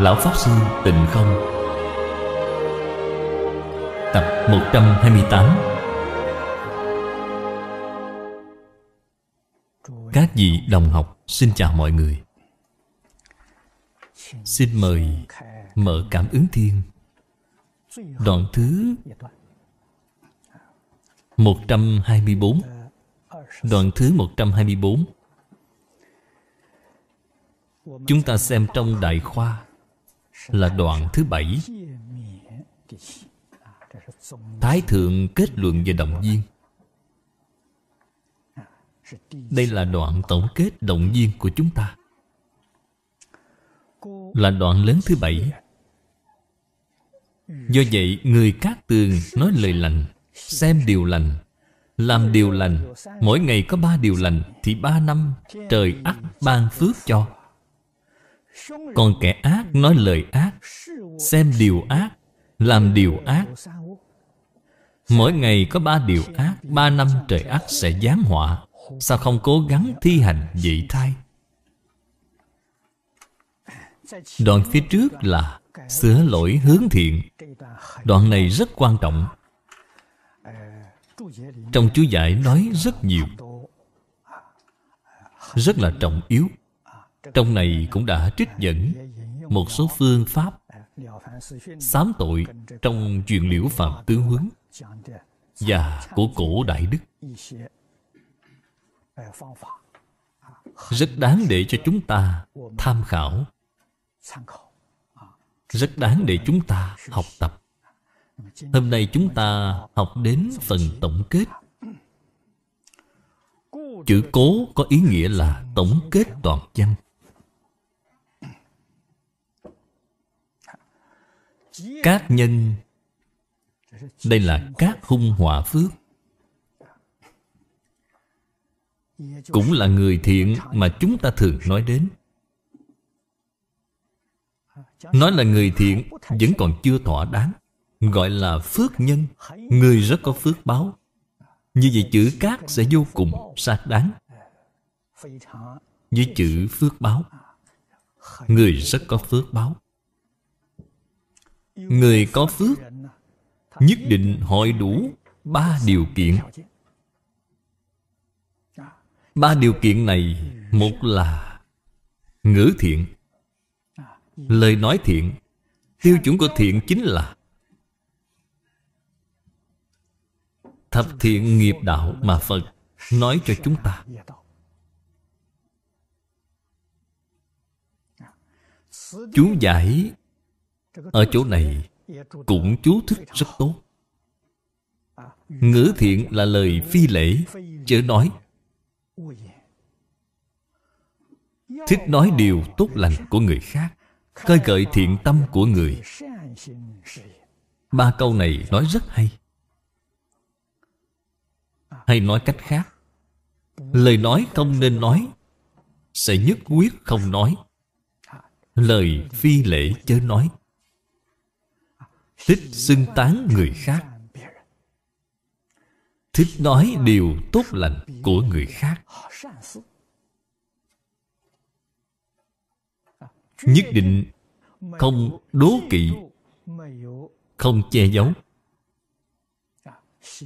Lão Pháp Sư Tịnh Không Tập 128 Các vị đồng học xin chào mọi người Xin mời mở cảm ứng thiên Đoạn thứ 124 Đoạn thứ 124 Chúng ta xem trong Đại Khoa là đoạn thứ bảy Thái Thượng kết luận về động viên Đây là đoạn tổng kết động viên của chúng ta Là đoạn lớn thứ bảy Do vậy người cát tường nói lời lành Xem điều lành Làm điều lành Mỗi ngày có ba điều lành Thì ba năm trời ắt ban phước cho còn kẻ ác nói lời ác xem điều ác làm điều ác mỗi ngày có ba điều ác ba năm trời ác sẽ giáng họa sao không cố gắng thi hành dị thai đoạn phía trước là sửa lỗi hướng thiện đoạn này rất quan trọng trong chú giải nói rất nhiều rất là trọng yếu trong này cũng đã trích dẫn Một số phương pháp Sám tội trong chuyện liễu phạm tứ huấn Và của cổ đại đức Rất đáng để cho chúng ta tham khảo Rất đáng để chúng ta học tập Hôm nay chúng ta học đến phần tổng kết Chữ cố có ý nghĩa là tổng kết toàn văn Các nhân Đây là các hung hỏa phước Cũng là người thiện mà chúng ta thường nói đến Nói là người thiện vẫn còn chưa thỏa đáng Gọi là phước nhân Người rất có phước báo Như vậy chữ cát sẽ vô cùng xác đáng như chữ phước báo Người rất có phước báo Người có phước Nhất định hội đủ ba điều kiện Ba điều kiện này Một là ngữ thiện Lời nói thiện Tiêu chuẩn của thiện chính là Thập thiện nghiệp đạo mà Phật Nói cho chúng ta Chú giải ở chỗ này cũng chú thích rất tốt Ngữ thiện là lời phi lễ Chớ nói Thích nói điều tốt lành của người khác Khơi gợi thiện tâm của người Ba câu này nói rất hay Hay nói cách khác Lời nói không nên nói Sẽ nhất quyết không nói Lời phi lễ chớ nói thích xưng tán người khác thích nói điều tốt lành của người khác nhất định không đố kỵ không che giấu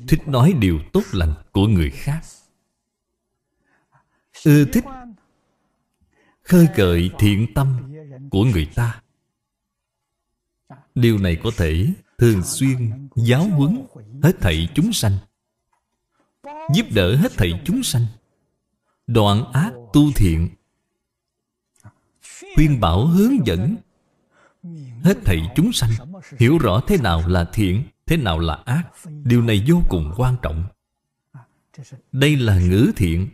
thích nói điều tốt lành của người khác ưa ừ thích khơi gợi thiện tâm của người ta Điều này có thể thường xuyên giáo huấn hết thảy chúng sanh Giúp đỡ hết thảy chúng sanh Đoạn ác tu thiện Khuyên bảo hướng dẫn Hết thảy chúng sanh Hiểu rõ thế nào là thiện Thế nào là ác Điều này vô cùng quan trọng Đây là ngữ thiện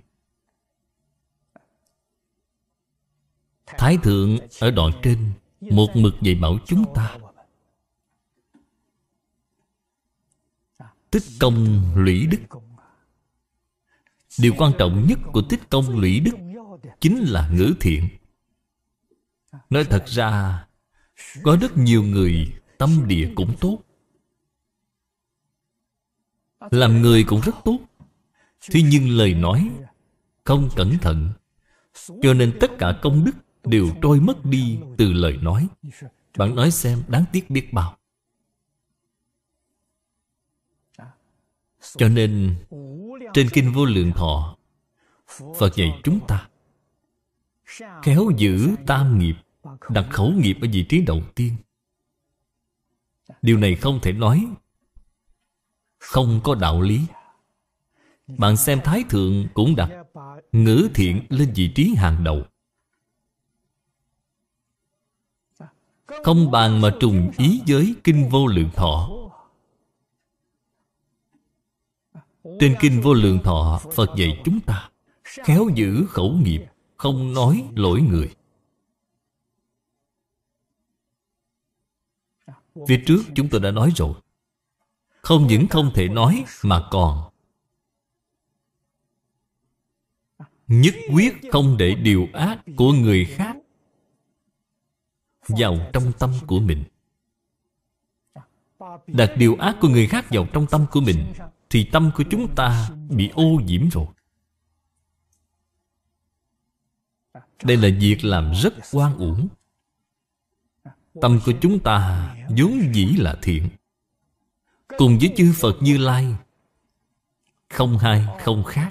Thái Thượng ở đoạn trên Một mực dạy bảo chúng ta Tích công lũy đức Điều quan trọng nhất của tích công lũy đức Chính là ngữ thiện Nói thật ra Có rất nhiều người Tâm địa cũng tốt Làm người cũng rất tốt Thế nhưng lời nói Không cẩn thận Cho nên tất cả công đức Đều trôi mất đi từ lời nói Bạn nói xem đáng tiếc biết bao Cho nên Trên Kinh Vô Lượng Thọ Phật dạy chúng ta Khéo giữ tam nghiệp Đặt khẩu nghiệp ở vị trí đầu tiên Điều này không thể nói Không có đạo lý Bạn xem Thái Thượng cũng đặt Ngữ thiện lên vị trí hàng đầu Không bàn mà trùng ý với Kinh Vô Lượng Thọ Trên kinh vô lượng thọ Phật dạy chúng ta Khéo giữ khẩu nghiệp Không nói lỗi người Phía trước chúng tôi đã nói rồi Không những không thể nói Mà còn Nhất quyết không để điều ác của người khác Vào trong tâm của mình Đặt điều ác của người khác vào trong tâm của mình thì tâm của chúng ta bị ô nhiễm rồi Đây là việc làm rất quan uổng Tâm của chúng ta vốn dĩ là thiện Cùng với chư Phật Như Lai Không hai không khác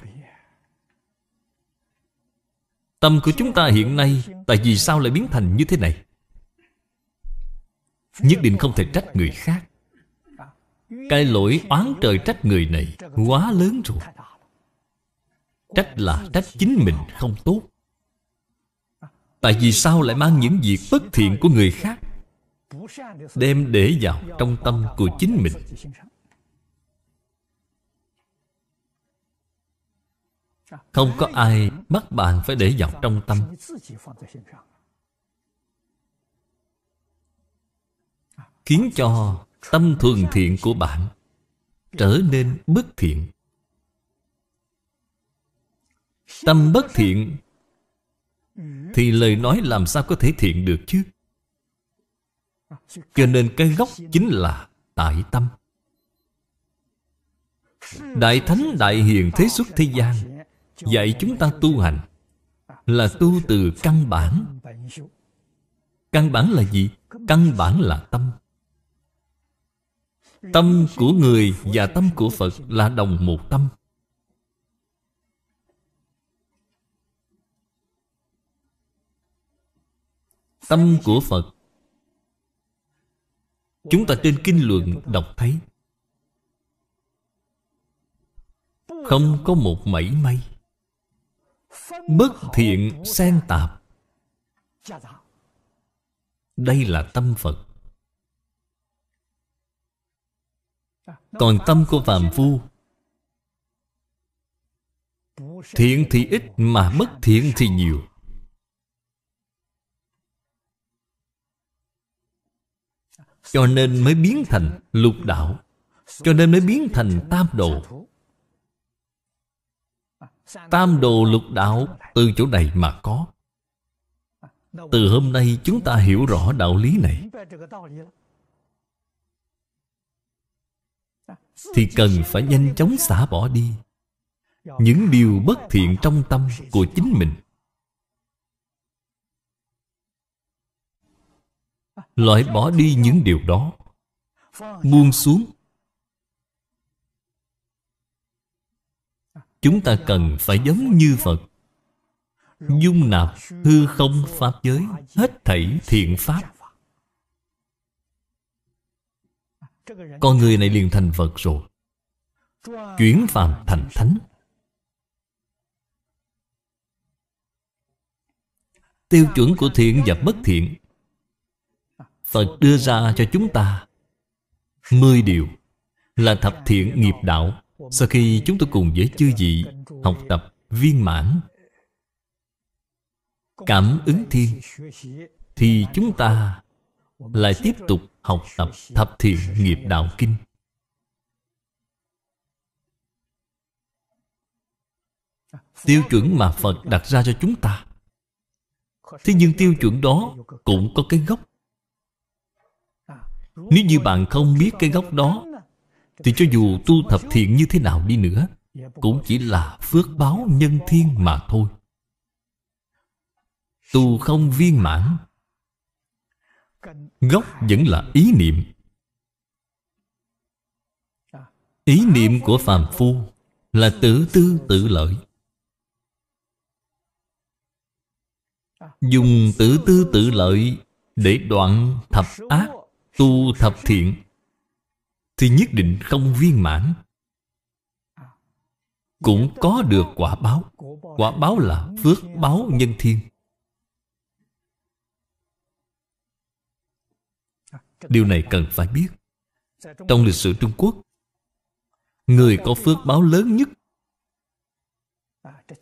Tâm của chúng ta hiện nay Tại vì sao lại biến thành như thế này Nhất định không thể trách người khác cái lỗi oán trời trách người này Quá lớn rồi Trách là trách chính mình không tốt Tại vì sao lại mang những việc bất thiện của người khác Đem để vào trong tâm của chính mình Không có ai bắt bạn phải để vào trong tâm Khiến cho Tâm thuần thiện của bạn Trở nên bất thiện Tâm bất thiện Thì lời nói làm sao có thể thiện được chứ Cho nên cái gốc chính là tại tâm Đại Thánh Đại Hiền Thế Xuất Thế gian Dạy chúng ta tu hành Là tu từ căn bản Căn bản là gì? Căn bản là tâm Tâm của người và tâm của Phật là đồng một tâm Tâm của Phật Chúng ta trên kinh luận đọc thấy Không có một mảy may Bất thiện xen tạp Đây là tâm Phật Còn tâm của phạm phu Thiện thì ít mà mất thiện thì nhiều Cho nên mới biến thành lục đạo Cho nên mới biến thành tam đồ Tam đồ lục đạo từ chỗ này mà có Từ hôm nay chúng ta hiểu rõ đạo lý này thì cần phải nhanh chóng xả bỏ đi những điều bất thiện trong tâm của chính mình loại bỏ đi những điều đó buông xuống chúng ta cần phải giống như phật dung nạp hư không pháp giới hết thảy thiện pháp con người này liền thành phật rồi chuyển phàm thành thánh tiêu chuẩn của thiện và bất thiện phật đưa ra cho chúng ta mười điều là thập thiện nghiệp đạo sau khi chúng tôi cùng với chư vị học tập viên mãn cảm ứng thiên thì chúng ta lại tiếp tục học tập thập thiện nghiệp đạo kinh tiêu chuẩn mà phật đặt ra cho chúng ta thế nhưng tiêu chuẩn đó cũng có cái gốc nếu như bạn không biết cái gốc đó thì cho dù tu thập thiện như thế nào đi nữa cũng chỉ là phước báo nhân thiên mà thôi tu không viên mãn gốc vẫn là ý niệm ý niệm của phàm phu là tự tư tự lợi dùng tự tư tự lợi để đoạn thập ác tu thập thiện thì nhất định không viên mãn cũng có được quả báo quả báo là phước báo nhân thiên Điều này cần phải biết Trong lịch sử Trung Quốc Người có phước báo lớn nhất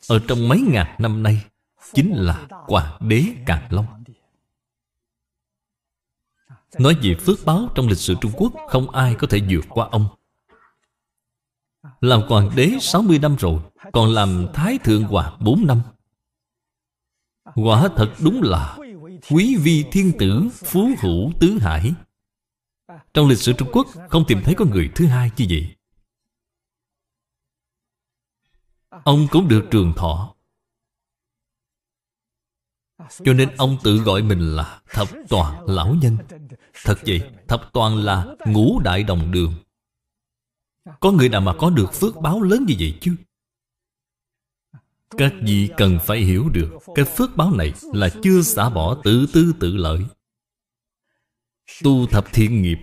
Ở trong mấy ngàn năm nay Chính là Hoàng đế Càn Long Nói về phước báo trong lịch sử Trung Quốc Không ai có thể vượt qua ông Làm hoàng đế 60 năm rồi Còn làm thái thượng hoàng 4 năm Quả thật đúng là Quý vi thiên tử phú hữu tứ hải trong lịch sử Trung Quốc Không tìm thấy có người thứ hai như vậy Ông cũng được trường thọ Cho nên ông tự gọi mình là Thập toàn lão nhân Thật vậy Thập toàn là ngũ đại đồng đường Có người nào mà có được phước báo lớn như vậy chứ các vị cần phải hiểu được Cái phước báo này là chưa xả bỏ tự tư tự lợi Tu thập thiện nghiệp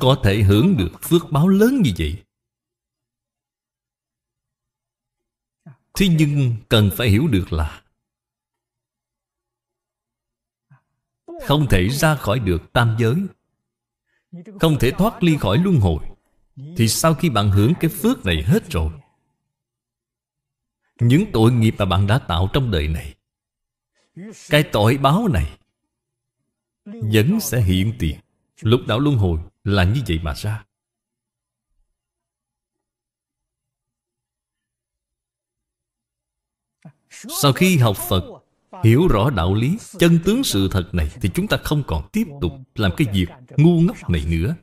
có thể hưởng được phước báo lớn như vậy thế nhưng cần phải hiểu được là không thể ra khỏi được tam giới không thể thoát ly khỏi luân hồi thì sau khi bạn hưởng cái phước này hết rồi những tội nghiệp mà bạn đã tạo trong đời này cái tội báo này vẫn sẽ hiện tiền lúc đảo luân hồi là như vậy mà ra sau khi học phật hiểu rõ đạo lý chân tướng sự thật này thì chúng ta không còn tiếp tục làm cái việc ngu ngốc này nữa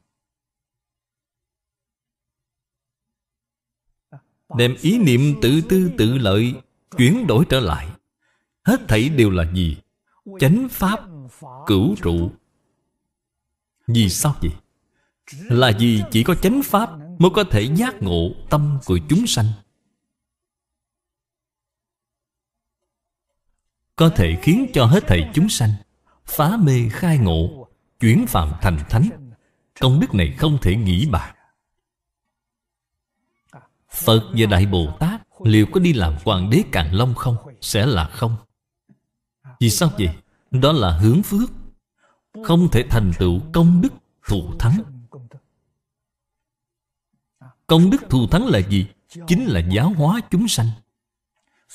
đem ý niệm tự tư tự lợi chuyển đổi trở lại hết thảy đều là gì chánh pháp cửu trụ vì sao vậy là gì chỉ có chánh pháp Mới có thể giác ngộ tâm của chúng sanh Có thể khiến cho hết thảy chúng sanh Phá mê khai ngộ Chuyển phạm thành thánh Công đức này không thể nghĩ bạc Phật và Đại Bồ Tát Liệu có đi làm hoàng đế Càn Long không? Sẽ là không Vì sao vậy? Đó là hướng phước Không thể thành tựu công đức thù thắng Công đức thù thắng là gì? Chính là giáo hóa chúng sanh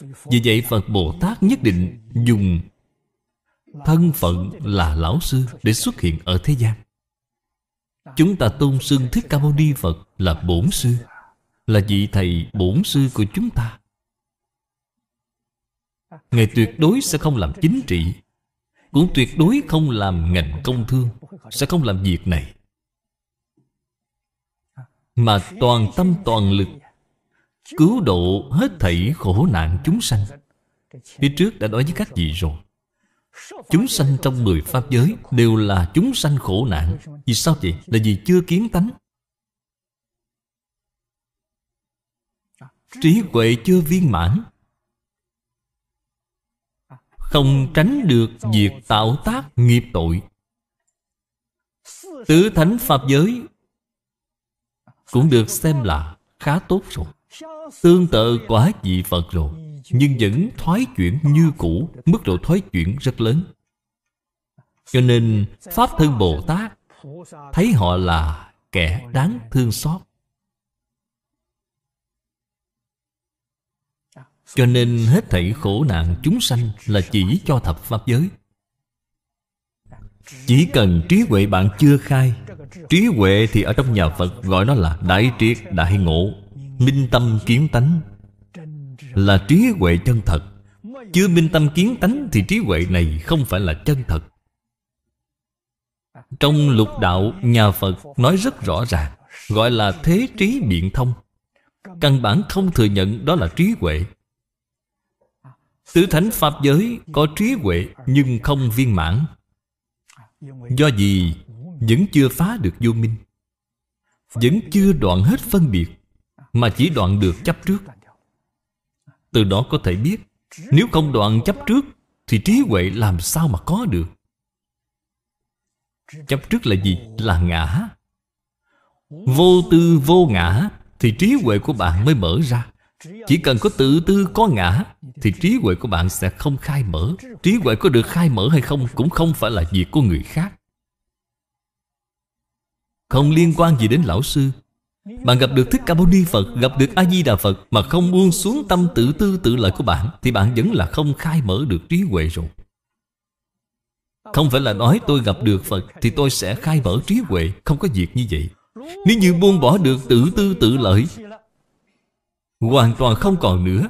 Vì vậy Phật Bồ Tát nhất định dùng Thân phận là Lão Sư để xuất hiện ở thế gian Chúng ta tôn xưng Thích Ca Mâu Ni Phật là Bổn Sư Là vị Thầy Bổn Sư của chúng ta Ngài tuyệt đối sẽ không làm chính trị Cũng tuyệt đối không làm ngành công thương Sẽ không làm việc này mà toàn tâm toàn lực cứu độ hết thảy khổ nạn chúng sanh phía trước đã nói với các vị rồi chúng sanh trong mười pháp giới đều là chúng sanh khổ nạn vì sao vậy là vì chưa kiến tánh trí huệ chưa viên mãn không tránh được việc tạo tác nghiệp tội tứ thánh pháp giới cũng được xem là khá tốt rồi Tương tự của vị Phật rồi Nhưng vẫn thoái chuyển như cũ Mức độ thoái chuyển rất lớn Cho nên Pháp Thân Bồ Tát Thấy họ là kẻ đáng thương xót Cho nên hết thảy khổ nạn chúng sanh Là chỉ cho thập Pháp giới Chỉ cần trí huệ bạn chưa khai Trí huệ thì ở trong nhà Phật gọi nó là Đại triệt đại ngộ Minh tâm kiến tánh Là trí huệ chân thật Chưa minh tâm kiến tánh Thì trí huệ này không phải là chân thật Trong lục đạo Nhà Phật nói rất rõ ràng Gọi là thế trí biện thông Căn bản không thừa nhận đó là trí huệ Tứ thánh Pháp giới có trí huệ nhưng không viên mãn Do gì vẫn chưa phá được vô minh vẫn chưa đoạn hết phân biệt mà chỉ đoạn được chấp trước từ đó có thể biết nếu không đoạn chấp trước thì trí huệ làm sao mà có được chấp trước là gì là ngã vô tư vô ngã thì trí huệ của bạn mới mở ra chỉ cần có tự tư có ngã thì trí huệ của bạn sẽ không khai mở trí huệ có được khai mở hay không cũng không phải là việc của người khác không liên quan gì đến lão sư Bạn gặp được Thích Ca Mâu Ni Phật Gặp được A-di-đà Phật Mà không buông xuống tâm tự tư tự lợi của bạn Thì bạn vẫn là không khai mở được trí huệ rồi Không phải là nói tôi gặp được Phật Thì tôi sẽ khai mở trí huệ Không có việc như vậy Nếu như buông bỏ được tự tư tự lợi Hoàn toàn không còn nữa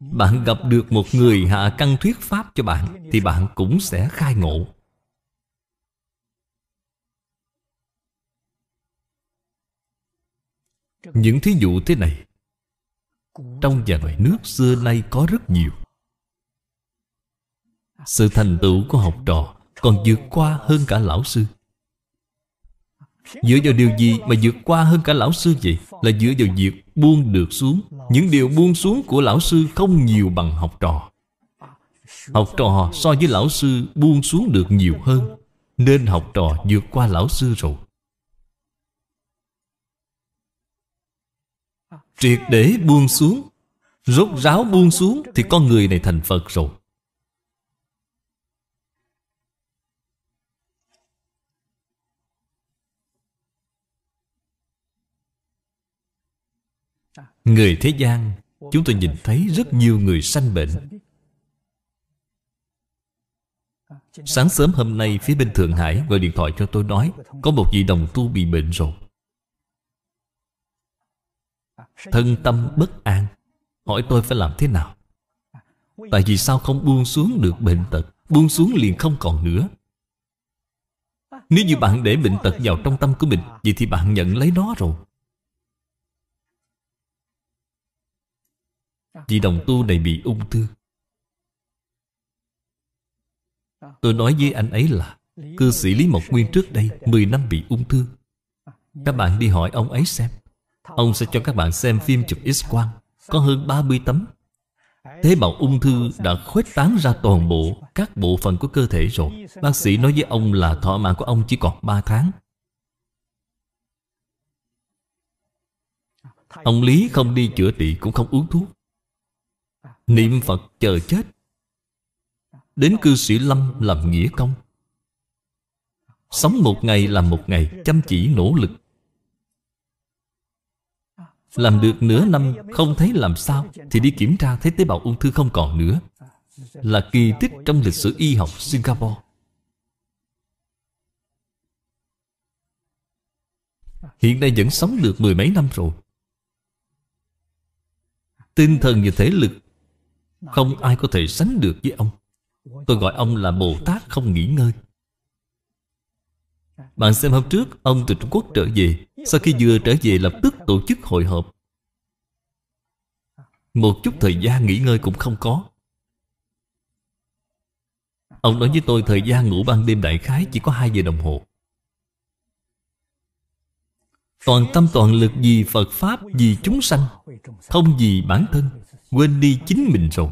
Bạn gặp được một người hạ căn thuyết pháp cho bạn Thì bạn cũng sẽ khai ngộ những thí dụ thế này trong và ngoài nước xưa nay có rất nhiều sự thành tựu của học trò còn vượt qua hơn cả lão sư dựa vào điều gì mà vượt qua hơn cả lão sư vậy là dựa vào việc buông được xuống những điều buông xuống của lão sư không nhiều bằng học trò học trò so với lão sư buông xuống được nhiều hơn nên học trò vượt qua lão sư rồi triệt để buông xuống rốt ráo buông xuống thì con người này thành phật rồi người thế gian chúng tôi nhìn thấy rất nhiều người sanh bệnh sáng sớm hôm nay phía bên thượng hải gọi điện thoại cho tôi nói có một vị đồng tu bị bệnh rồi Thân tâm bất an Hỏi tôi phải làm thế nào Tại vì sao không buông xuống được bệnh tật Buông xuống liền không còn nữa Nếu như bạn để bệnh tật vào trong tâm của mình Vậy thì bạn nhận lấy nó rồi Vì đồng tu này bị ung thư Tôi nói với anh ấy là Cư sĩ Lý Mộc Nguyên trước đây 10 năm bị ung thư Các bạn đi hỏi ông ấy xem Ông sẽ cho các bạn xem phim chụp x-quang Có hơn 30 tấm Tế bào ung thư đã khuếch tán ra toàn bộ các bộ phận của cơ thể rồi Bác sĩ nói với ông là thọ mạng của ông chỉ còn 3 tháng Ông Lý không đi chữa trị cũng không uống thuốc Niệm Phật chờ chết Đến cư sĩ Lâm làm nghĩa công Sống một ngày làm một ngày Chăm chỉ nỗ lực làm được nửa năm không thấy làm sao Thì đi kiểm tra thấy tế bào ung thư không còn nữa Là kỳ tích trong lịch sử y học Singapore Hiện nay vẫn sống được mười mấy năm rồi Tinh thần và thể lực Không ai có thể sánh được với ông Tôi gọi ông là Bồ Tát không nghỉ ngơi bạn xem hôm trước Ông từ Trung Quốc trở về Sau khi vừa trở về lập tức tổ chức hội họp Một chút thời gian nghỉ ngơi cũng không có Ông nói với tôi thời gian ngủ ban đêm đại khái chỉ có 2 giờ đồng hồ Toàn tâm toàn lực vì Phật Pháp, vì chúng sanh Không vì bản thân Quên đi chính mình rồi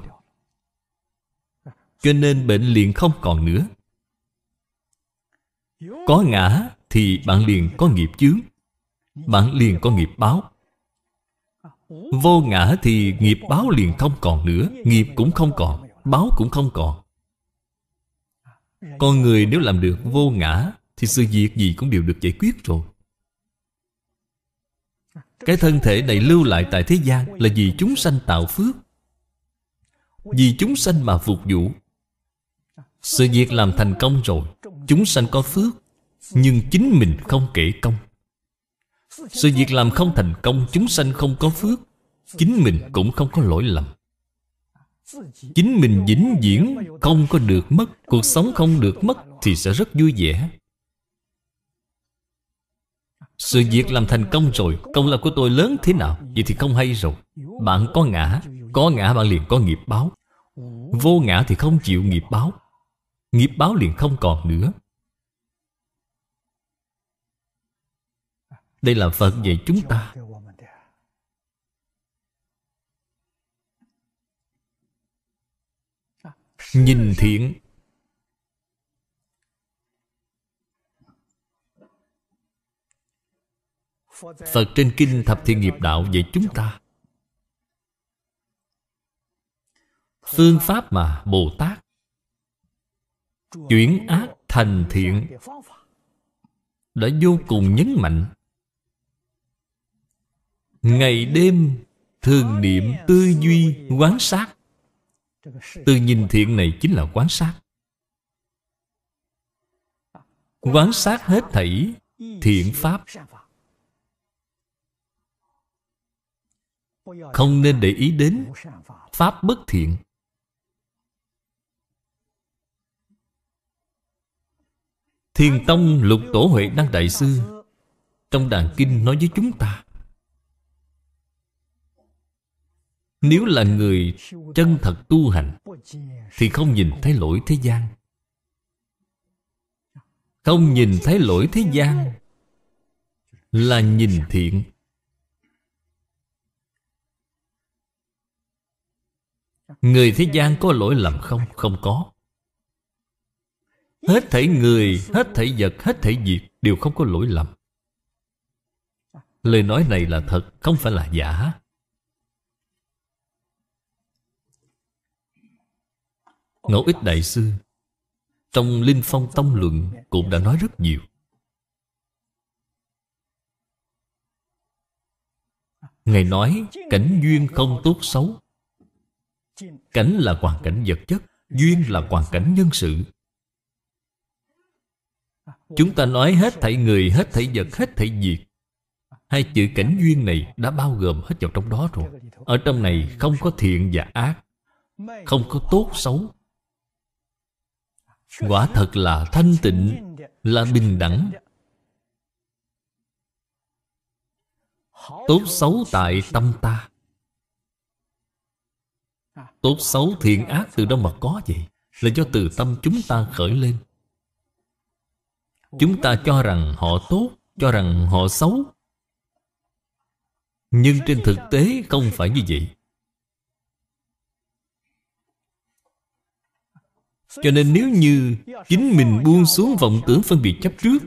Cho nên bệnh liền không còn nữa có ngã thì bạn liền có nghiệp chướng Bạn liền có nghiệp báo Vô ngã thì nghiệp báo liền không còn nữa Nghiệp cũng không còn Báo cũng không còn Con người nếu làm được vô ngã Thì sự việc gì cũng đều được giải quyết rồi Cái thân thể này lưu lại tại thế gian Là vì chúng sanh tạo phước Vì chúng sanh mà phục vụ sự việc làm thành công rồi Chúng sanh có phước Nhưng chính mình không kể công Sự việc làm không thành công Chúng sanh không có phước Chính mình cũng không có lỗi lầm Chính mình vĩnh viễn Không có được mất Cuộc sống không được mất Thì sẽ rất vui vẻ sự việc làm thành công rồi Công lao của tôi lớn thế nào Vậy thì không hay rồi Bạn có ngã Có ngã bạn liền có nghiệp báo Vô ngã thì không chịu nghiệp báo nghiệp báo liền không còn nữa đây là phật dạy chúng ta nhìn thiện Phật trên kinh thập thiện nghiệp đạo dạy chúng ta Phương pháp mà Bồ Tát chuyển ác thành thiện đã vô cùng nhấn mạnh ngày đêm thường niệm tư duy quán sát từ nhìn thiện này chính là quán sát quán sát hết thảy thiện pháp không nên để ý đến pháp bất thiện Thiền Tông Lục Tổ Huệ Đăng Đại Sư Trong đàn kinh nói với chúng ta Nếu là người chân thật tu hành Thì không nhìn thấy lỗi thế gian Không nhìn thấy lỗi thế gian Là nhìn thiện Người thế gian có lỗi lầm không? Không có Hết thảy người, hết thảy vật, hết thảy việc Đều không có lỗi lầm Lời nói này là thật, không phải là giả Ngẫu ích đại sư Trong Linh Phong Tông Luận Cũng đã nói rất nhiều Ngài nói cảnh duyên không tốt xấu Cảnh là hoàn cảnh vật chất Duyên là hoàn cảnh nhân sự Chúng ta nói hết thảy người, hết thảy vật, hết thảy diệt Hai chữ cảnh duyên này đã bao gồm hết vào trong đó rồi Ở trong này không có thiện và ác Không có tốt xấu Quả thật là thanh tịnh Là bình đẳng Tốt xấu tại tâm ta Tốt xấu thiện ác từ đâu mà có vậy Là do từ tâm chúng ta khởi lên Chúng ta cho rằng họ tốt Cho rằng họ xấu Nhưng trên thực tế không phải như vậy Cho nên nếu như Chính mình buông xuống vọng tưởng phân biệt chấp trước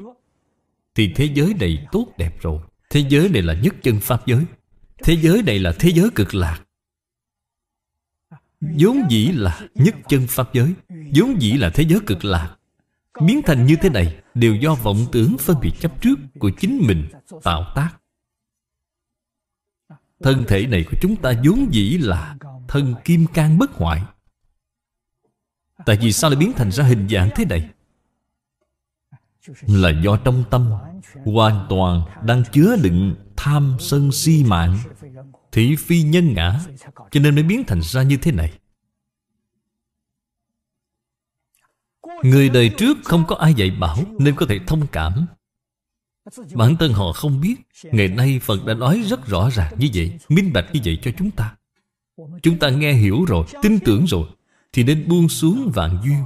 Thì thế giới này tốt đẹp rồi Thế giới này là nhất chân Pháp giới Thế giới này là thế giới cực lạc vốn dĩ là nhất chân pháp giới vốn dĩ là thế giới cực lạc Biến thành như thế này Đều do vọng tưởng phân biệt chấp trước Của chính mình tạo tác Thân thể này của chúng ta vốn dĩ là Thân kim cang bất hoại Tại vì sao lại biến thành ra hình dạng thế này Là do trong tâm Hoàn toàn đang chứa đựng Tham sân si mạng Thị phi nhân ngã Cho nên mới biến thành ra như thế này Người đời trước không có ai dạy bảo Nên có thể thông cảm Bản thân họ không biết Ngày nay Phật đã nói rất rõ ràng như vậy Minh bạch như vậy cho chúng ta Chúng ta nghe hiểu rồi, tin tưởng rồi Thì nên buông xuống vạn duyên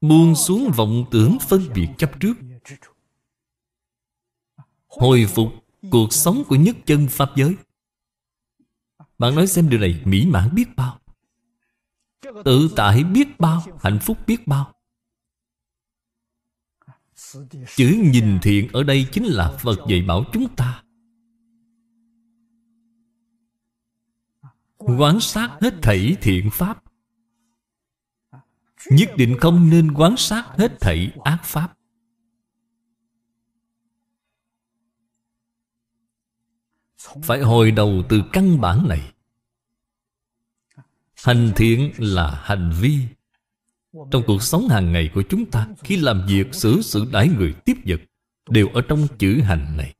Buông xuống vọng tưởng phân biệt chấp trước Hồi phục cuộc sống của nhất chân Pháp giới Bạn nói xem điều này mỹ mãn biết bao Tự tại biết bao Hạnh phúc biết bao Chữ nhìn thiện ở đây chính là Phật dạy bảo chúng ta Quán sát hết thảy thiện pháp Nhất định không nên quán sát hết thảy ác pháp Phải hồi đầu từ căn bản này Hành thiện là hành vi Trong cuộc sống hàng ngày của chúng ta Khi làm việc xử sự đãi người tiếp vật Đều ở trong chữ hành này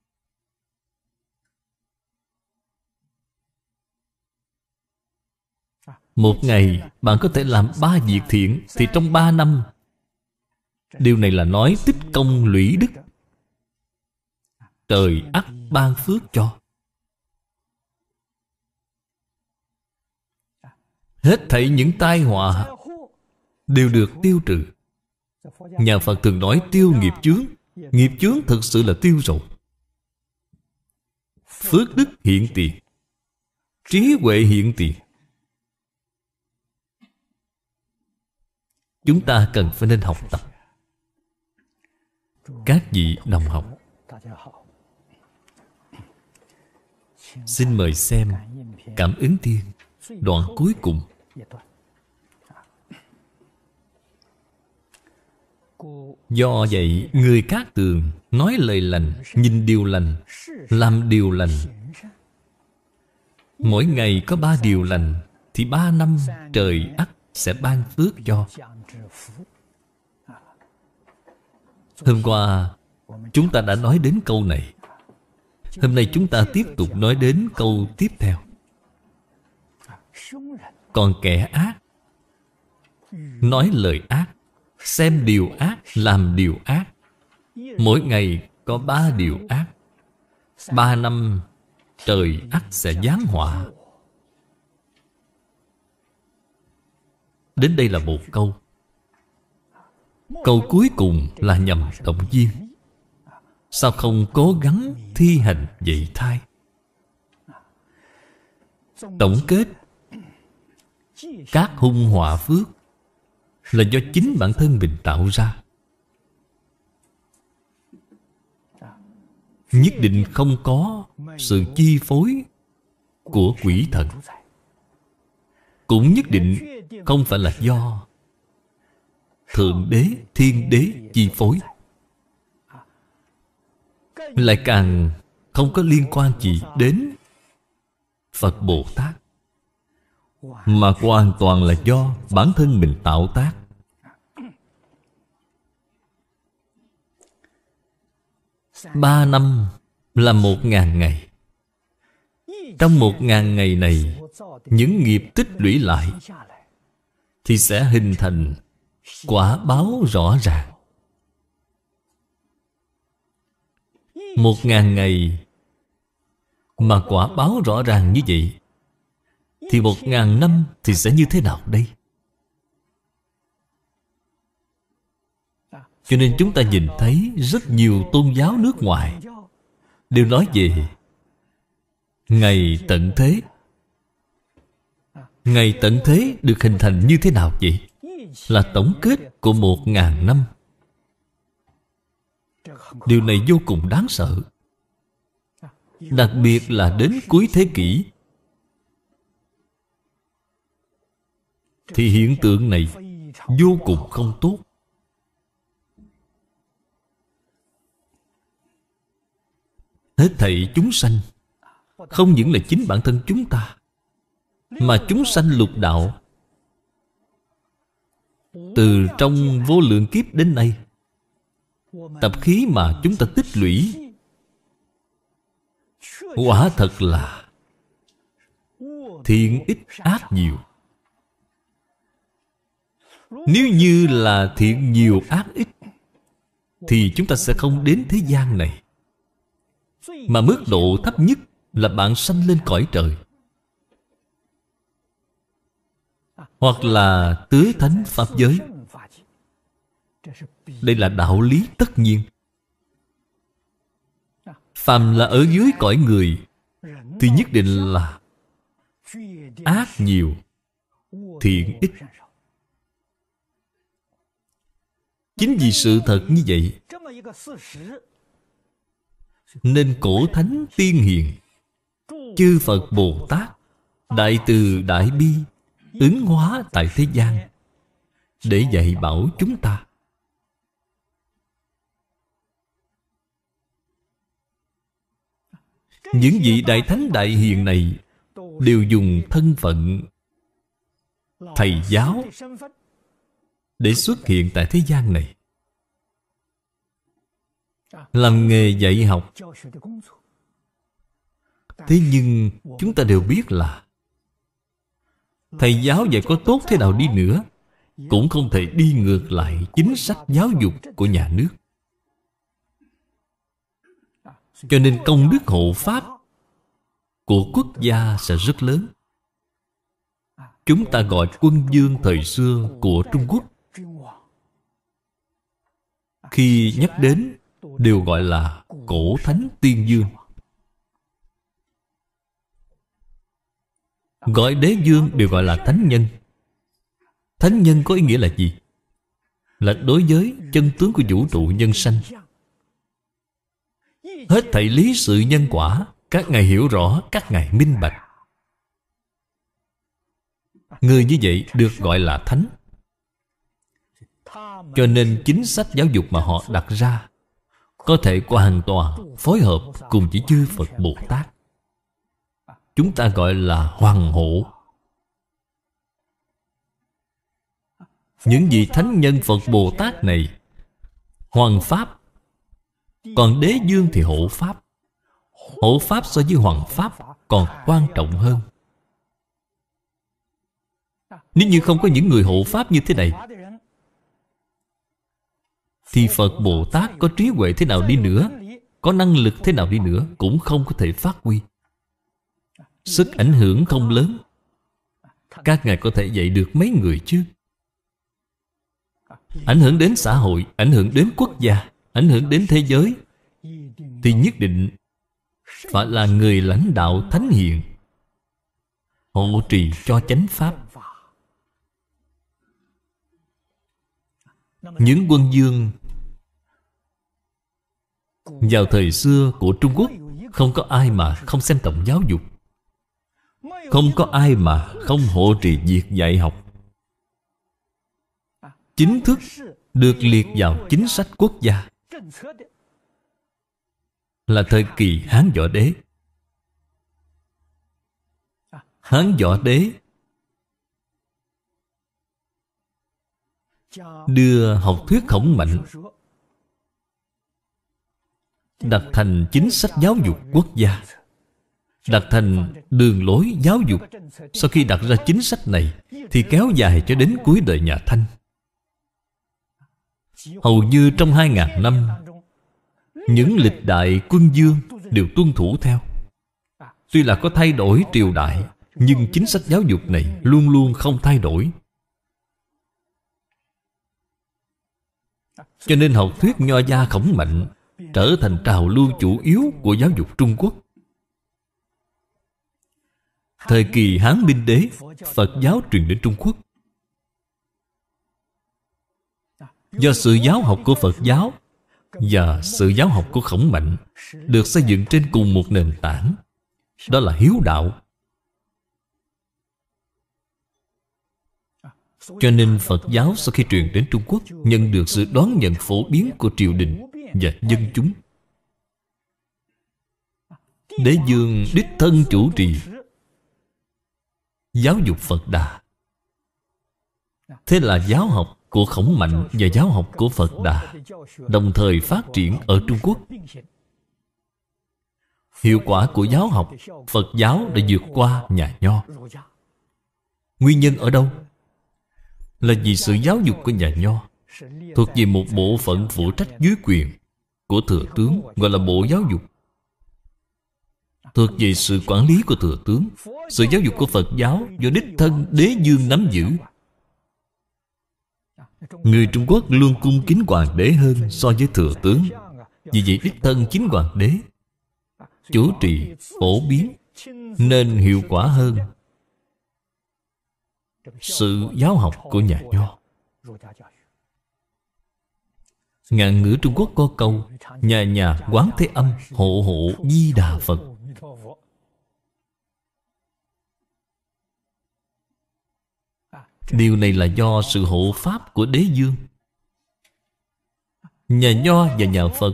Một ngày bạn có thể làm ba việc thiện Thì trong ba năm Điều này là nói tích công lũy đức Trời ắt ban phước cho hết thảy những tai họa đều được tiêu trừ nhà phật thường nói tiêu nghiệp chướng nghiệp chướng thật sự là tiêu rồi phước đức hiện tiền trí huệ hiện tiền chúng ta cần phải nên học tập các vị đồng học xin mời xem cảm ứng tiên đoạn cuối cùng do vậy người cát tường nói lời lành nhìn điều lành làm điều lành mỗi ngày có ba điều lành thì ba năm trời ắt sẽ ban phước cho hôm qua chúng ta đã nói đến câu này hôm nay chúng ta tiếp tục nói đến câu tiếp theo còn kẻ ác Nói lời ác Xem điều ác Làm điều ác Mỗi ngày có ba điều ác Ba năm Trời ác sẽ giáng họa Đến đây là một câu Câu cuối cùng là nhầm động viên Sao không cố gắng thi hành vậy thai Tổng kết các hung họa phước là do chính bản thân mình tạo ra nhất định không có sự chi phối của quỷ thần cũng nhất định không phải là do thượng đế thiên đế chi phối lại càng không có liên quan gì đến phật bồ tát mà hoàn toàn là do bản thân mình tạo tác ba năm là một ngàn ngày trong một ngàn ngày này những nghiệp tích lũy lại thì sẽ hình thành quả báo rõ ràng một ngàn ngày mà quả báo rõ ràng như vậy thì một ngàn năm thì sẽ như thế nào đây? Cho nên chúng ta nhìn thấy rất nhiều tôn giáo nước ngoài Đều nói về Ngày tận thế Ngày tận thế được hình thành như thế nào vậy? Là tổng kết của một ngàn năm Điều này vô cùng đáng sợ Đặc biệt là đến cuối thế kỷ thì hiện tượng này vô cùng không tốt hết thầy chúng sanh không những là chính bản thân chúng ta mà chúng sanh lục đạo từ trong vô lượng kiếp đến nay tập khí mà chúng ta tích lũy quả thật là thiện ít ác nhiều nếu như là thiện nhiều ác ít Thì chúng ta sẽ không đến thế gian này Mà mức độ thấp nhất Là bạn sanh lên cõi trời Hoặc là tứ thánh Pháp giới Đây là đạo lý tất nhiên Phàm là ở dưới cõi người Thì nhất định là Ác nhiều Thiện ít Chính vì sự thật như vậy Nên cổ thánh tiên hiền Chư Phật Bồ Tát Đại từ Đại Bi Ứng hóa tại thế gian Để dạy bảo chúng ta Những vị Đại Thánh Đại Hiền này Đều dùng thân phận Thầy giáo để xuất hiện tại thế gian này à. làm nghề dạy học thế nhưng chúng ta đều biết là thầy giáo dạy có tốt thế nào đi nữa cũng không thể đi ngược lại chính sách giáo dục của nhà nước cho nên công đức hộ pháp của quốc gia sẽ rất lớn chúng ta gọi quân dương thời xưa của trung quốc khi nhắc đến đều gọi là cổ thánh tiên dương gọi đế dương đều gọi là thánh nhân thánh nhân có ý nghĩa là gì là đối với chân tướng của vũ trụ nhân sanh hết thảy lý sự nhân quả các ngài hiểu rõ các ngài minh bạch người như vậy được gọi là thánh cho nên chính sách giáo dục mà họ đặt ra có thể hoàn toàn phối hợp cùng chỉ chư phật bồ tát chúng ta gọi là hoàng hộ những vị thánh nhân phật bồ tát này hoàng pháp còn đế dương thì hộ pháp hộ pháp so với hoàng pháp còn quan trọng hơn nếu như không có những người hộ pháp như thế này thì Phật Bồ Tát có trí huệ thế nào đi nữa Có năng lực thế nào đi nữa Cũng không có thể phát huy Sức ảnh hưởng không lớn Các ngài có thể dạy được mấy người chứ Ảnh hưởng đến xã hội Ảnh hưởng đến quốc gia Ảnh hưởng đến thế giới Thì nhất định Phải là người lãnh đạo thánh hiền Hộ trì cho chánh pháp những quân dương vào thời xưa của Trung Quốc Không có ai mà không xem trọng giáo dục Không có ai mà không hộ trì việc dạy học Chính thức được liệt vào chính sách quốc gia Là thời kỳ Hán Võ Đế Hán Võ Đế đưa học thuyết khổng mạnh đặt thành chính sách giáo dục quốc gia đặt thành đường lối giáo dục sau khi đặt ra chính sách này thì kéo dài cho đến cuối đời nhà thanh hầu như trong hai ngàn năm những lịch đại quân dương đều tuân thủ theo tuy là có thay đổi triều đại nhưng chính sách giáo dục này luôn luôn không thay đổi Cho nên học thuyết nho gia khổng mạnh Trở thành trào lưu chủ yếu của giáo dục Trung Quốc Thời kỳ Hán Minh Đế Phật giáo truyền đến Trung Quốc Do sự giáo học của Phật giáo Và sự giáo học của khổng mạnh Được xây dựng trên cùng một nền tảng Đó là hiếu đạo Cho nên Phật giáo sau khi truyền đến Trung Quốc Nhận được sự đón nhận phổ biến của triều đình Và dân chúng Đế dương đích thân chủ trì Giáo dục Phật Đà Thế là giáo học của Khổng Mạnh và giáo học của Phật Đà Đồng thời phát triển ở Trung Quốc Hiệu quả của giáo học Phật giáo đã vượt qua nhà nho Nguyên nhân ở đâu? là vì sự giáo dục của nhà nho thuộc về một bộ phận phụ trách dưới quyền của thừa tướng gọi là bộ giáo dục thuộc về sự quản lý của thừa tướng sự giáo dục của phật giáo do đích thân đế dương nắm giữ người trung quốc luôn cung kính hoàng đế hơn so với thừa tướng vì vậy đích thân chính hoàng đế chủ trì phổ biến nên hiệu quả hơn sự giáo học của nhà nho ngạn ngữ trung quốc có câu nhà nhà quán thế âm hộ hộ di đà phật điều này là do sự hộ pháp của đế dương nhà nho và nhà phật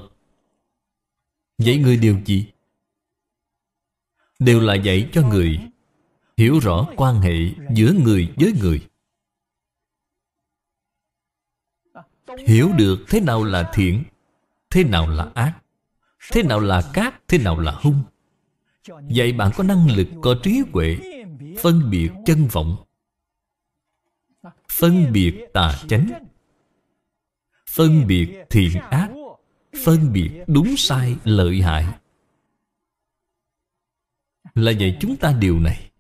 dạy người điều gì đều là dạy cho người hiểu rõ quan hệ giữa người với người hiểu được thế nào là thiện thế nào là ác thế nào là cát thế nào là hung vậy bạn có năng lực có trí huệ phân biệt chân vọng phân biệt tà chánh phân biệt thiện ác phân biệt đúng sai lợi hại là vậy chúng ta điều này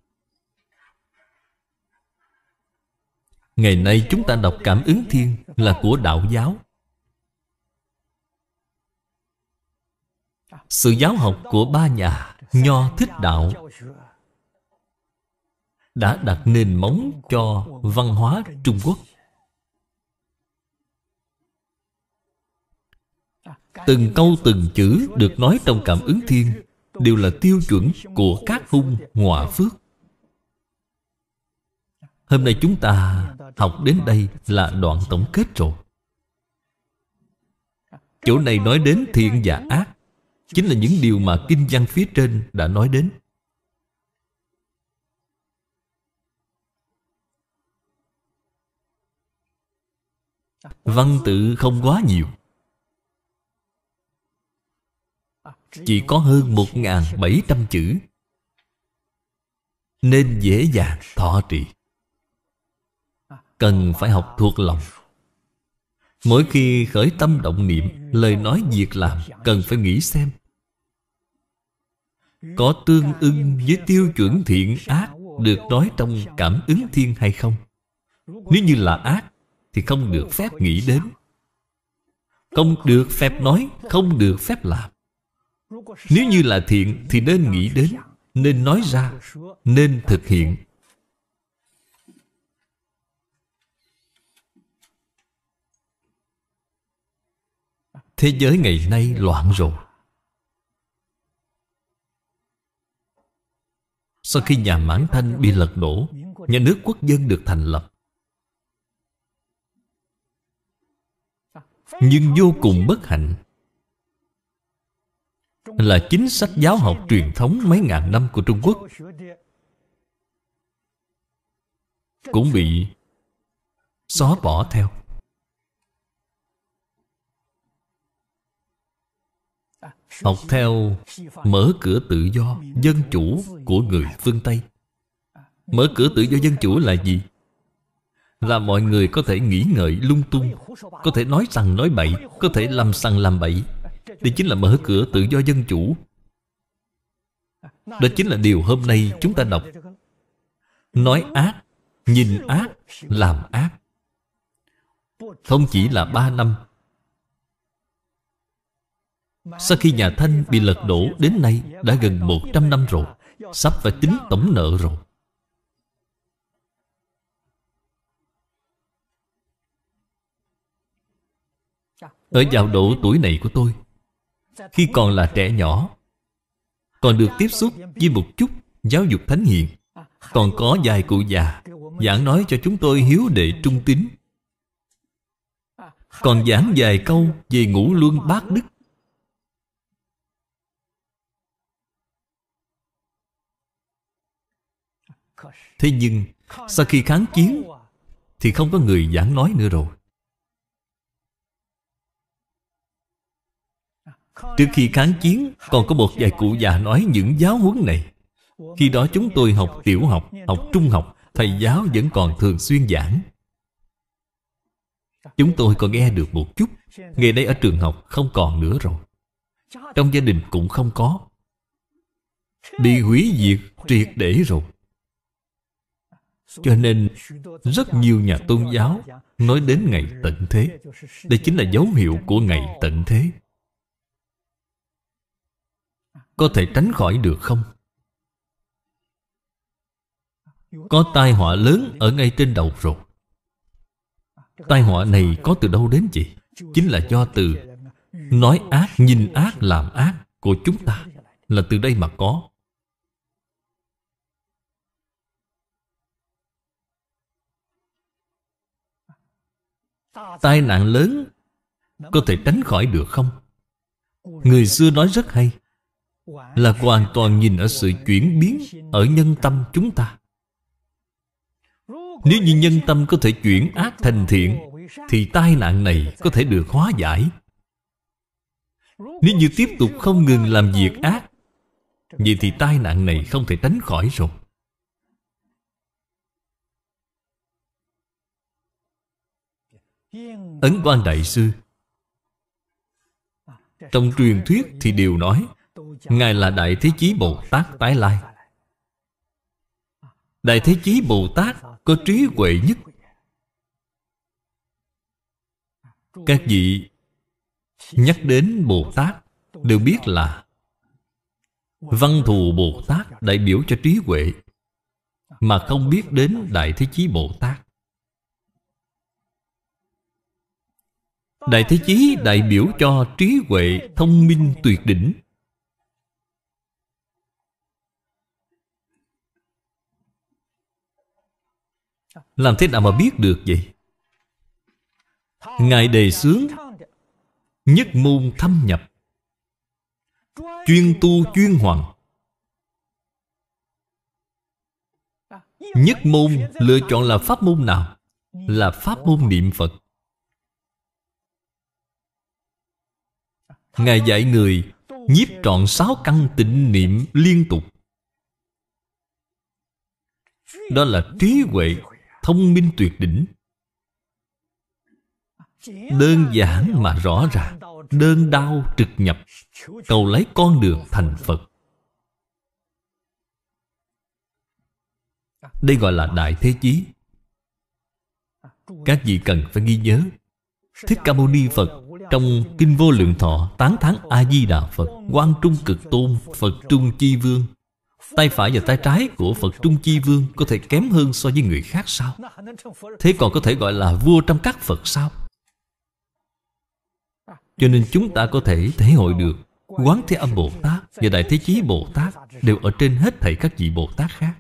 Ngày nay chúng ta đọc cảm ứng thiên là của đạo giáo Sự giáo học của ba nhà Nho thích đạo Đã đặt nền móng cho văn hóa Trung Quốc Từng câu từng chữ được nói trong cảm ứng thiên Đều là tiêu chuẩn của các hung hòa phước Hôm nay chúng ta học đến đây là đoạn tổng kết rồi Chỗ này nói đến thiện và ác Chính là những điều mà kinh văn phía trên đã nói đến Văn tự không quá nhiều Chỉ có hơn 1.700 chữ Nên dễ dàng thọ trì cần phải học thuộc lòng mỗi khi khởi tâm động niệm lời nói việc làm cần phải nghĩ xem có tương ưng với tiêu chuẩn thiện ác được nói trong cảm ứng thiên hay không nếu như là ác thì không được phép nghĩ đến không được phép nói không được phép làm nếu như là thiện thì nên nghĩ đến nên nói ra nên thực hiện Thế giới ngày nay loạn rồi Sau khi nhà Mãn Thanh bị lật đổ Nhà nước quốc dân được thành lập Nhưng vô cùng bất hạnh Là chính sách giáo học truyền thống mấy ngàn năm của Trung Quốc Cũng bị xóa bỏ theo học theo mở cửa tự do dân chủ của người phương tây mở cửa tự do dân chủ là gì là mọi người có thể nghĩ ngợi lung tung có thể nói rằng nói bậy có thể làm sằng làm bậy đây chính là mở cửa tự do dân chủ đó chính là điều hôm nay chúng ta đọc nói ác nhìn ác làm ác không chỉ là ba năm sau khi nhà Thanh bị lật đổ đến nay Đã gần 100 năm rồi Sắp phải tính tổng nợ rồi Ở vào độ tuổi này của tôi Khi còn là trẻ nhỏ Còn được tiếp xúc với một chút giáo dục thánh hiền Còn có vài cụ già Giảng nói cho chúng tôi hiếu đệ trung tín Còn giảng vài câu về ngũ luân bát đức Thế nhưng sau khi kháng chiến Thì không có người giảng nói nữa rồi Trước khi kháng chiến Còn có một vài cụ già nói những giáo huấn này Khi đó chúng tôi học tiểu học Học trung học Thầy giáo vẫn còn thường xuyên giảng Chúng tôi còn nghe được một chút Ngày đây ở trường học không còn nữa rồi Trong gia đình cũng không có Bị hủy diệt triệt để rồi cho nên rất nhiều nhà tôn giáo nói đến ngày tận thế. Đây chính là dấu hiệu của ngày tận thế. Có thể tránh khỏi được không? Có tai họa lớn ở ngay trên đầu rồi. Tai họa này có từ đâu đến vậy? Chính là do từ nói ác, nhìn ác, làm ác của chúng ta là từ đây mà có tai nạn lớn có thể tránh khỏi được không người xưa nói rất hay là hoàn toàn nhìn ở sự chuyển biến ở nhân tâm chúng ta nếu như nhân tâm có thể chuyển ác thành thiện thì tai nạn này có thể được hóa giải nếu như tiếp tục không ngừng làm việc ác Vậy thì tai nạn này không thể tránh khỏi rồi ấn quan đại sư trong truyền thuyết thì đều nói ngài là đại thế chí bồ tát tái lai đại thế chí bồ tát có trí huệ nhất các vị nhắc đến bồ tát đều biết là văn thù bồ tát đại biểu cho trí huệ mà không biết đến đại thế chí bồ tát Đại Thế Chí đại biểu cho trí huệ thông minh tuyệt đỉnh Làm thế nào mà biết được vậy? Ngài đề xướng Nhất môn thâm nhập Chuyên tu chuyên hoàn Nhất môn lựa chọn là pháp môn nào? Là pháp môn niệm Phật Ngài dạy người nhiếp trọn sáu căn tịnh niệm liên tục Đó là trí huệ thông minh tuyệt đỉnh Đơn giản mà rõ ràng Đơn đau trực nhập Cầu lấy con đường thành Phật Đây gọi là Đại Thế Chí Các vị cần phải ghi nhớ Thích Ca Mâu Ni Phật trong Kinh Vô Lượng Thọ Tán thán A-di-đà Phật quan Trung Cực Tôn Phật Trung Chi Vương Tay phải và tay trái của Phật Trung Chi Vương Có thể kém hơn so với người khác sao Thế còn có thể gọi là vua trong các Phật sao Cho nên chúng ta có thể thể hội được Quán Thế Âm Bồ Tát và Đại Thế Chí Bồ Tát Đều ở trên hết thầy các vị Bồ Tát khác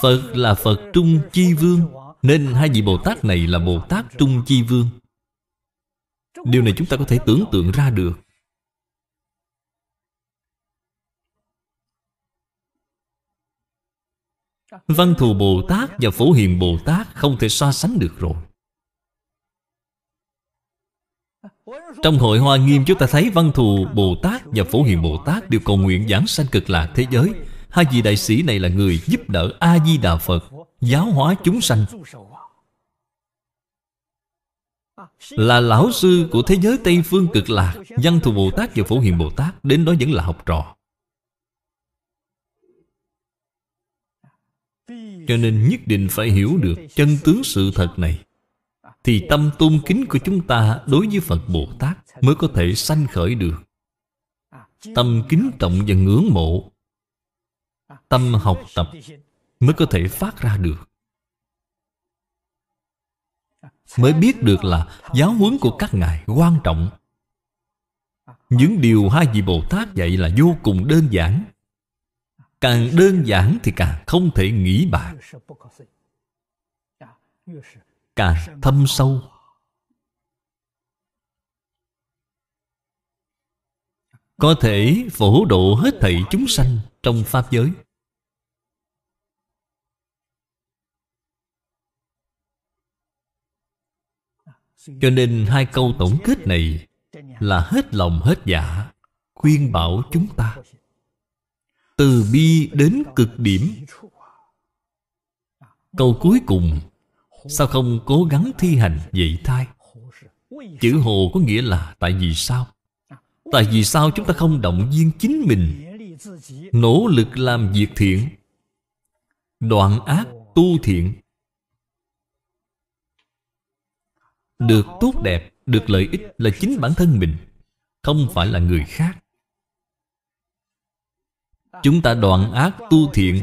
Phật là Phật Trung Chi Vương Nên hai vị Bồ Tát này là Bồ Tát Trung Chi Vương điều này chúng ta có thể tưởng tượng ra được văn thù bồ tát và phổ hiền bồ tát không thể so sánh được rồi trong hội hoa nghiêm chúng ta thấy văn thù bồ tát và phổ hiền bồ tát đều cầu nguyện giảng sanh cực lạc thế giới hai vị đại sĩ này là người giúp đỡ a di đà phật giáo hóa chúng sanh là lão sư của thế giới Tây Phương cực lạc Văn thù Bồ Tát và Phổ Hiền Bồ Tát Đến đó vẫn là học trò Cho nên nhất định phải hiểu được chân tướng sự thật này Thì tâm tôn kính của chúng ta đối với Phật Bồ Tát Mới có thể sanh khởi được Tâm kính trọng và ngưỡng mộ Tâm học tập mới có thể phát ra được mới biết được là giáo huấn của các ngài quan trọng những điều hai vị bồ tát dạy là vô cùng đơn giản càng đơn giản thì càng không thể nghĩ bạn càng thâm sâu có thể phổ độ hết thảy chúng sanh trong pháp giới Cho nên hai câu tổng kết này Là hết lòng hết dạ Khuyên bảo chúng ta Từ bi đến cực điểm Câu cuối cùng Sao không cố gắng thi hành dạy thai Chữ hồ có nghĩa là tại vì sao Tại vì sao chúng ta không động viên chính mình Nỗ lực làm việc thiện Đoạn ác tu thiện được tốt đẹp được lợi ích là chính bản thân mình không phải là người khác chúng ta đoạn ác tu thiện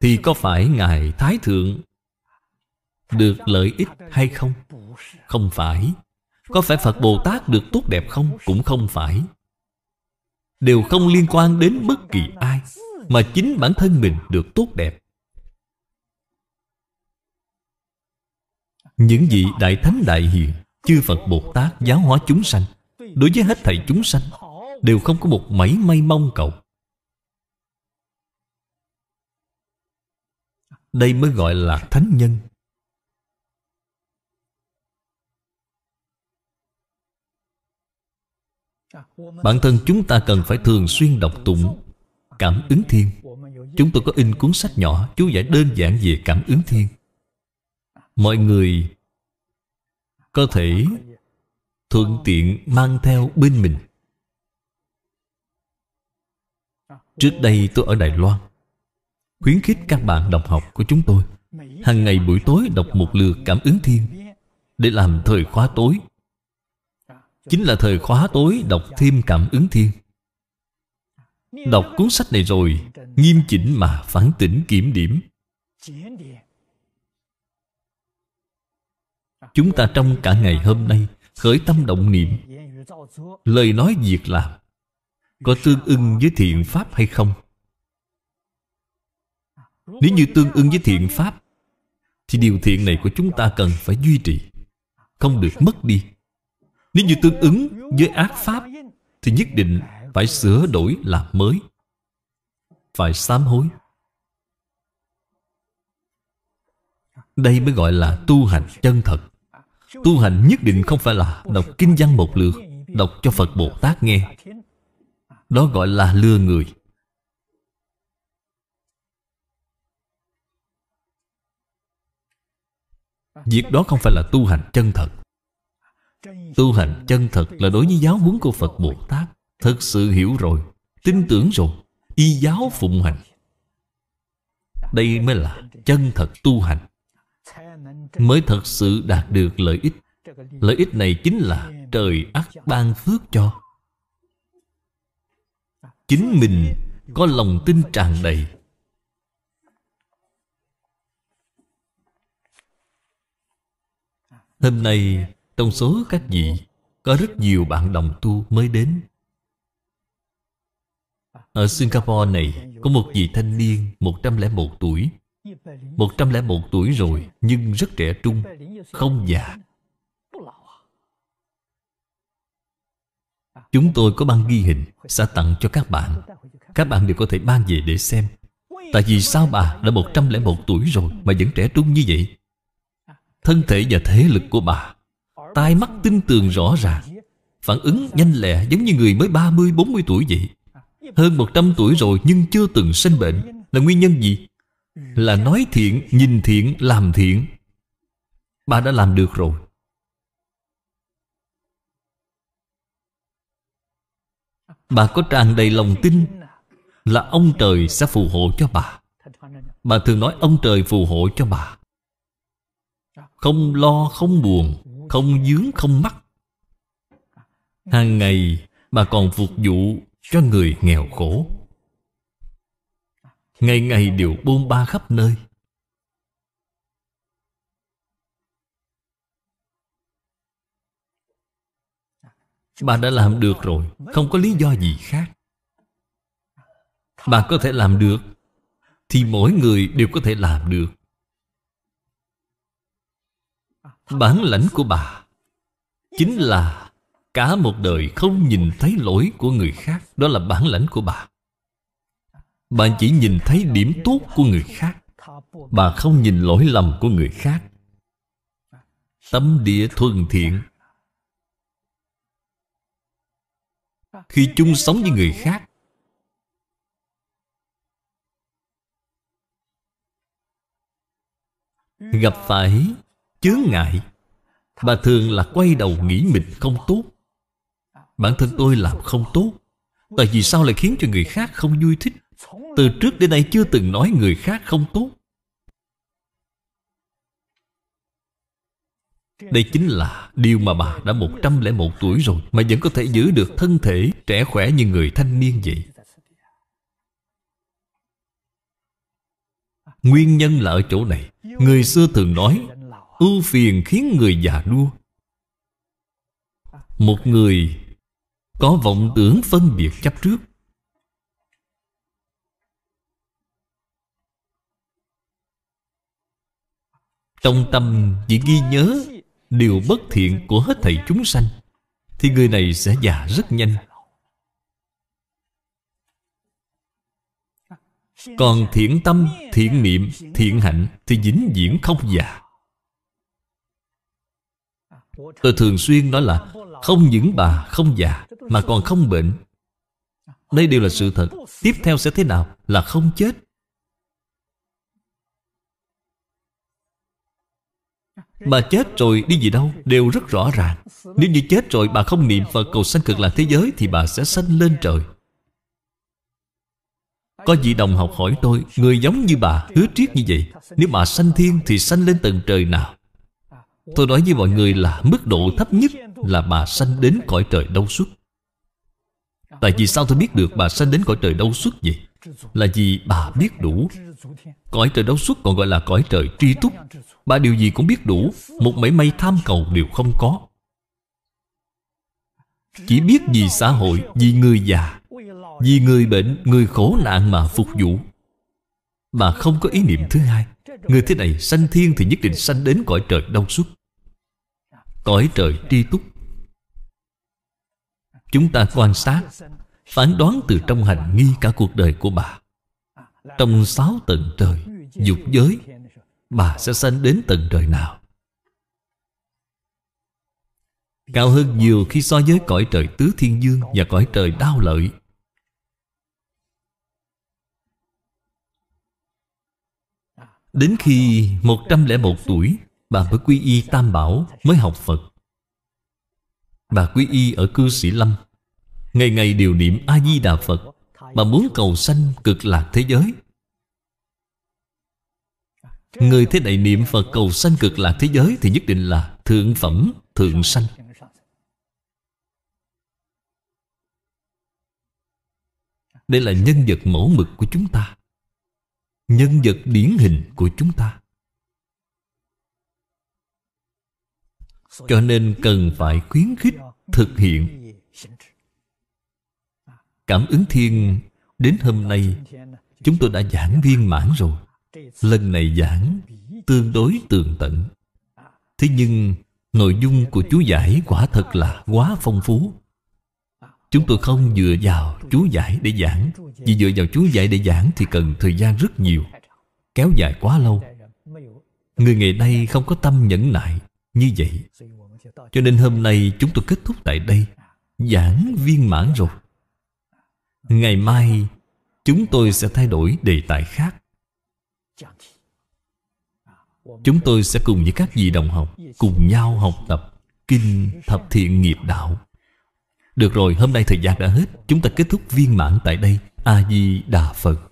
thì có phải ngài thái thượng được lợi ích hay không không phải có phải phật bồ tát được tốt đẹp không cũng không phải đều không liên quan đến bất kỳ ai mà chính bản thân mình được tốt đẹp Những vị Đại Thánh Đại Hiền Chư Phật Bồ Tát giáo hóa chúng sanh Đối với hết thảy chúng sanh Đều không có một mảy may mong cầu Đây mới gọi là thánh nhân Bản thân chúng ta cần phải thường xuyên đọc tụng Cảm ứng thiên Chúng tôi có in cuốn sách nhỏ Chú giải đơn giản về cảm ứng thiên mọi người có thể thuận tiện mang theo bên mình trước đây tôi ở đài loan khuyến khích các bạn đọc học của chúng tôi hàng ngày buổi tối đọc một lượt cảm ứng thiên để làm thời khóa tối chính là thời khóa tối đọc thêm cảm ứng thiên đọc cuốn sách này rồi nghiêm chỉnh mà phản tỉnh kiểm điểm Chúng ta trong cả ngày hôm nay Khởi tâm động niệm Lời nói việc làm Có tương ưng với thiện pháp hay không Nếu như tương ưng với thiện pháp Thì điều thiện này của chúng ta cần phải duy trì Không được mất đi Nếu như tương ứng với ác pháp Thì nhất định phải sửa đổi làm mới Phải sám hối Đây mới gọi là tu hành chân thật Tu hành nhất định không phải là đọc kinh văn một lượt Đọc cho Phật Bồ Tát nghe Đó gọi là lừa người Việc đó không phải là tu hành chân thật Tu hành chân thật là đối với giáo huấn của Phật Bồ Tát Thật sự hiểu rồi Tin tưởng rồi Y giáo phụng hành Đây mới là chân thật tu hành mới thật sự đạt được lợi ích lợi ích này chính là trời ắt ban phước cho chính mình có lòng tin tràn đầy hôm nay trong số các vị có rất nhiều bạn đồng tu mới đến ở Singapore này có một vị thanh niên 101 tuổi 101 tuổi rồi Nhưng rất trẻ trung Không già Chúng tôi có băng ghi hình Sẽ tặng cho các bạn Các bạn đều có thể mang về để xem Tại vì sao bà đã 101 tuổi rồi Mà vẫn trẻ trung như vậy Thân thể và thế lực của bà Tai mắt tinh tường rõ ràng Phản ứng nhanh lẹ giống như người mới 30-40 tuổi vậy Hơn 100 tuổi rồi nhưng chưa từng sinh bệnh Là nguyên nhân gì? là nói thiện nhìn thiện làm thiện bà đã làm được rồi bà có tràn đầy lòng tin là ông trời sẽ phù hộ cho bà bà thường nói ông trời phù hộ cho bà không lo không buồn không dướng không mắc hàng ngày bà còn phục vụ cho người nghèo khổ Ngày ngày đều buông ba khắp nơi Bà đã làm được rồi Không có lý do gì khác Bà có thể làm được Thì mỗi người đều có thể làm được Bản lãnh của bà Chính là Cả một đời không nhìn thấy lỗi của người khác Đó là bản lãnh của bà bạn chỉ nhìn thấy điểm tốt của người khác Bà không nhìn lỗi lầm của người khác Tấm địa thuần thiện Khi chung sống với người khác Gặp phải chướng ngại Bà thường là quay đầu nghĩ mình không tốt Bản thân tôi làm không tốt Tại vì sao lại khiến cho người khác không vui thích từ trước đến nay chưa từng nói người khác không tốt Đây chính là điều mà bà đã 101 tuổi rồi Mà vẫn có thể giữ được thân thể trẻ khỏe như người thanh niên vậy Nguyên nhân là ở chỗ này Người xưa thường nói Ưu phiền khiến người già đua Một người có vọng tưởng phân biệt chấp trước Trong tâm chỉ ghi nhớ Điều bất thiện của hết thầy chúng sanh Thì người này sẽ già rất nhanh Còn thiện tâm, thiện niệm, thiện hạnh Thì dính diễn không già Tôi thường xuyên nói là Không những bà không già Mà còn không bệnh Đây đều là sự thật Tiếp theo sẽ thế nào là không chết Bà chết rồi đi gì đâu Đều rất rõ ràng Nếu như chết rồi bà không niệm Phật cầu sanh cực lạc thế giới Thì bà sẽ sanh lên trời Có vị đồng học hỏi tôi Người giống như bà hứa triết như vậy Nếu bà sanh thiên thì sanh lên tầng trời nào Tôi nói với mọi người là Mức độ thấp nhất là bà sanh đến cõi trời đâu suốt Tại vì sao tôi biết được bà sanh đến cõi trời đâu suốt vậy Là vì bà biết đủ Cõi trời đâu suốt còn gọi là cõi trời tri túc Bà điều gì cũng biết đủ Một mảy may tham cầu đều không có Chỉ biết vì xã hội, vì người già Vì người bệnh, người khổ nạn mà phục vụ Bà không có ý niệm thứ hai Người thế này sanh thiên thì nhất định sanh đến cõi trời đau suốt Cõi trời tri túc Chúng ta quan sát Phán đoán từ trong hành nghi cả cuộc đời của bà Trong sáu tận trời Dục giới, bà sẽ sanh đến tận đời nào cao hơn nhiều khi so với cõi trời tứ thiên dương và cõi trời đau lợi Đến khi 101 tuổi Bà mới quy y Tam Bảo Mới học Phật Bà quy y ở cư sĩ Lâm Ngày ngày điều niệm A-di-đà Phật Bà muốn cầu sanh cực lạc thế giới Người thế này niệm Phật cầu sanh cực lạc thế giới Thì nhất định là thượng phẩm, thượng sanh Đây là nhân vật mẫu mực của chúng ta Nhân vật điển hình của chúng ta Cho nên cần phải khuyến khích thực hiện Cảm ứng thiên đến hôm nay Chúng tôi đã giảng viên mãn rồi lần này giảng tương đối tường tận thế nhưng nội dung của chú giải quả thật là quá phong phú chúng tôi không dựa vào chú giải để giảng vì dựa vào chú giải để giảng thì cần thời gian rất nhiều kéo dài quá lâu người ngày nay không có tâm nhẫn nại như vậy cho nên hôm nay chúng tôi kết thúc tại đây giảng viên mãn rồi ngày mai chúng tôi sẽ thay đổi đề tài khác chúng tôi sẽ cùng với các vị đồng học cùng nhau học tập kinh thập thiện nghiệp đạo được rồi hôm nay thời gian đã hết chúng ta kết thúc viên mãn tại đây a di đà phật